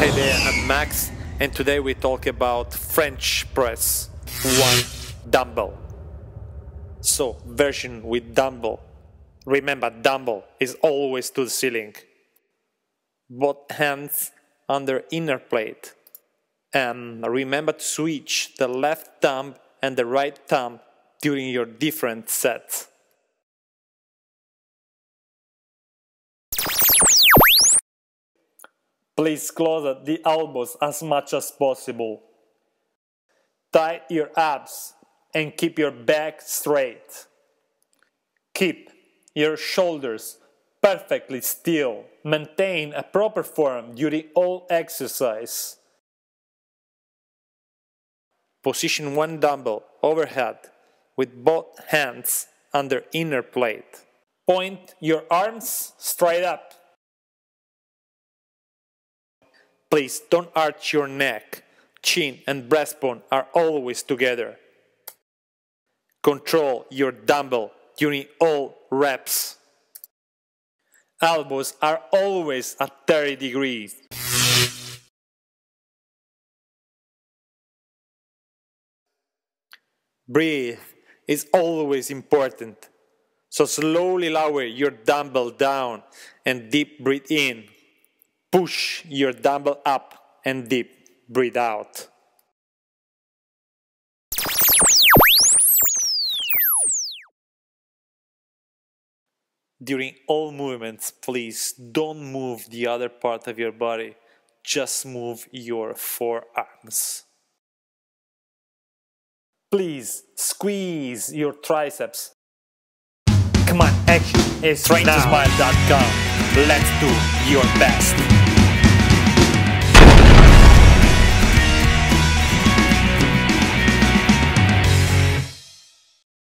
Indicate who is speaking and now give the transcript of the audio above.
Speaker 1: Hey there, I'm Max, and today we talk about French press one dumbbell. So, version with dumbbell. Remember, dumbbell is always to the ceiling. Both hands under inner plate. And remember to switch the left thumb and the right thumb during your different sets. Please close the elbows as much as possible. Tie your abs and keep your back straight. Keep your shoulders perfectly still. Maintain a proper form during all exercise. Position one dumbbell overhead with both hands under inner plate. Point your arms straight up Please don't arch your neck. Chin and breastbone are always together. Control your dumbbell during all reps. Elbows are always at 30 degrees. Breathe is always important. So slowly lower your dumbbell down and deep breathe in. Push your dumbbell up and deep. Breathe out. During all movements, please don't move the other part of your body, just move your forearms. Please squeeze your triceps. Come on, action! is strangethesmile.com. Let's do your best.